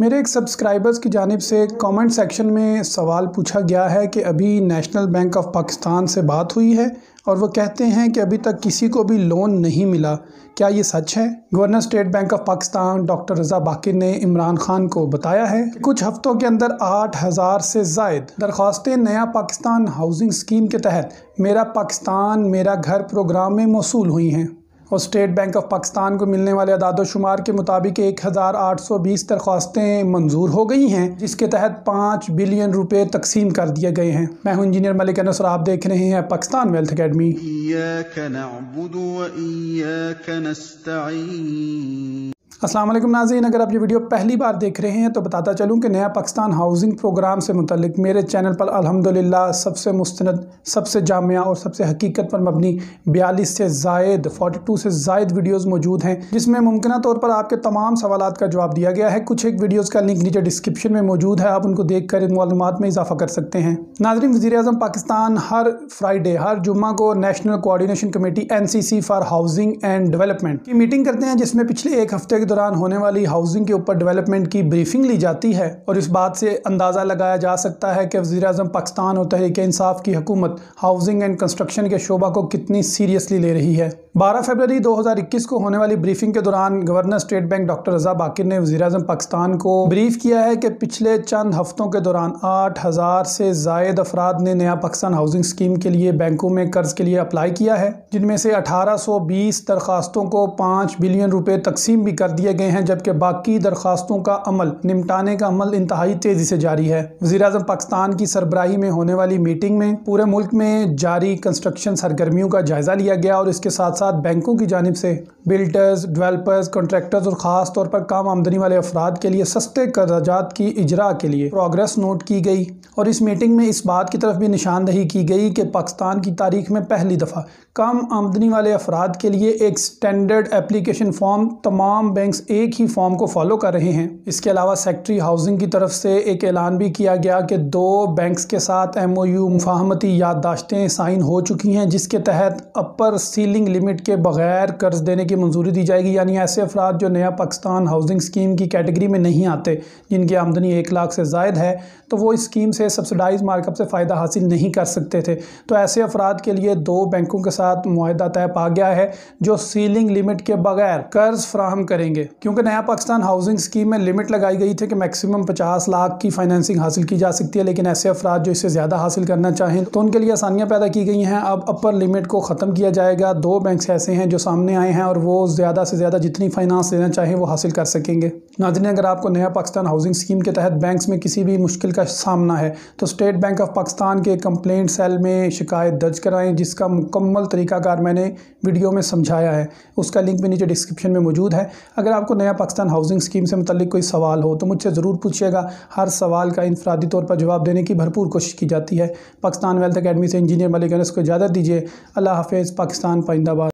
मेरे एक सब्सक्राइबर्स की जानब से कमेंट सेक्शन में सवाल पूछा गया है कि अभी नेशनल बैंक ऑफ पाकिस्तान से बात हुई है और वो कहते हैं कि अभी तक किसी को भी लोन नहीं मिला क्या ये सच है governor state bank of Pakistan doctor Raza Baqir ने इमरान खान को बताया है कुछ हफ्तों के अंदर आठ हज़ार से जायद दरख्वास्तें नया पाकिस्तान हाउसिंग स्कीम के तहत मेरा पाकिस्तान मेरा घर प्रोग्राम में मौसू हुई हैं और स्टेट बैंक ऑफ पाकिस्तान को मिलने वाले अदादोशुमार के मुताबिक एक हज़ार आठ सौ बीस दरख्वास्तें मंजूर हो गई हैं जिसके तहत पाँच बिलियन रुपये तकसीम कर दिए गए हैं मैं हूं इंजीनियर मलिक अनसर आप देख रहे हैं पाकिस्तान वेल्थ अकेडमी अस्सलाम वालेकुम नाजीन अगर आप ये वीडियो पहली बार देख रहे हैं तो बताता चलूँ कि नया पाकिस्तान हाउसिंग प्रोग्राम से मुतलिक मेरे चैनल पर अल्हम्दुलिल्लाह सबसे मुस्ंद सबसे जामिया और सबसे हकीकत पर मबनी बयालीस से जायद 42 से जायद वीडियोस मौजूद हैं जिसमें मुमकिन तौर पर आपके तमाम सवाल का जवाब दिया गया है कुछ एक वीडियोज़ का लिंक नीचे डिस्क्रिप्शन में मौजूद है आप उनको देख कर मालूम में इजाफा कर सकते हैं नाजरीन वजी अजम पाकिस्तान हर फ्राइडे हर जुम्मा को national coordination committee N C C for housing and development की मीटिंग करते हैं जिसमें पिछले एक हफ्ते दौरान होने वाली हाउसिंग के ऊपर डेवलपमेंट की ब्रीफिंग ली जाती है और इस बात से अंदाज़ा लगाया जा सकता है कि वजी अजम पाकिस्तान और तहरीक इंसाफ की हुकूमत हाउसिंग एंड कंस्ट्रक्शन के शोबा को कितनी सीरियसली ले रही है बारह फरवरी 2021 को होने वाली ब्रीफिंग के दौरान governor state bank doctor Raza Baqir ने वजी अजम पाकिस्तान को ब्रीफ किया है कि पिछले चंद हफ्तों के दौरान आठ हज़ार से जायद अफराद ने नया पाकिस्तान हाउसिंग स्कीम के लिए बैंकों में कर्ज के लिए अप्लाई किया है जिनमें से अठारह सौ बीस दरखास्तों को पाँच बिलियन रुपये तकसीम भी कर दिए गए हैं जबकि बाकी दरख्वास्तों का अमल निपटाने का अमल इंतहाई तेज़ी से जारी है वजी अजम पाकिस्तान की सरबराही में होने वाली मीटिंग में पूरे मुल्क में जारी कंस्ट्रक्शन सरगर्मियों का जायज़ा लिया गया और इसके साथ साथ बैंकों की जानब से बिल्डर्स डेवलपर्स कॉन्ट्रैक्टर्स और ख़ास तौर पर काम आमदनी वाले अफराद के लिए सस्ते कर्जात की इजरा के लिए प्रोग्रेस नोट की गई और इस मीटिंग में इस बात की तरफ भी निशानदही की गई कि पाकिस्तान की तारीख में पहली दफ़ा कम आमदनी वाले अफराद के लिए एक स्टैंडर्ड एप्लीकेशन फॉर्म तमाम बैंक बैंक्स एक ही फॉर्म को फॉलो कर रहे हैं इसके अलावा सेक्ट्री हाउसिंग की तरफ से एक ऐलान भी किया गया कि दो बैंक्स के साथ एम ओ यू मुफाहमती याददाश्तें साइन हो चुकी हैं जिसके तहत अपर सीलिंग लिमिट के बगैर कर्ज देने की मंजूरी दी जाएगी यानी ऐसे अफराद जो नया पाकिस्तान हाउसिंग स्कीम की कैटेगरी में नहीं आते जिनकी आमदनी एक लाख से जायद है तो वो इस स्कीम से सब्सिडाइज मार्कअप से फ़ायदा हासिल नहीं कर सकते थे तो ऐसे अफराद के लिए दो बैंकों के साथ माहा तय पा गया है जो सीलिंग लिमिट के बगैर कर्ज फ्राहम करेंगे देंगे क्योंकि नया पाकिस्तान हाउसिंग स्कीम में लिमिट लगाई गई थी कि मैक्सिमम पचास लाख की फाइनेंसिंग हासिल की जा सकती है लेकिन ऐसे अफराद जो इससे ज़्यादा हासिल करना चाहें तो उनके लिए आसानियाँ पैदा की गई हैं अब अपर लिमिट को ख़त्म किया जाएगा दो बैंक ऐसे हैं जो सामने आए हैं और वो ज़्यादा से ज़्यादा जितनी फाइनेंस लेना चाहें वो हासिल कर सकेंगे नाजने अगर आपको नया पाकिस्तान हाउसिंग स्कीम के तहत बैंक्स में किसी भी मुश्किल का सामना है तो स्टेट बैंक ऑफ पाकिस्तान के कंप्लेंट सेल में शिकायत दर्ज कराएं जिसका मुकम्मल तरीकाकार मैंने वीडियो में समझाया है उसका लिंक भी नीचे डिस्क्रिप्शन में मौजूद है अगर आपको नया पाकिस्तान हाउसिंग स्कीम से मतलब कोई सवाल हो तो मुझसे ज़रूर पूछिएगा हर सवाल का इनफरादी तौर पर जवाब देने की भरपूर कोशिश की जाती है पाकिस्तान वेल्थ अकेडमी से इंजीनियर मलिक को इजाज़त दीजिए अल्लाह हाफ़ पाकिस्तान पाइंदाबाद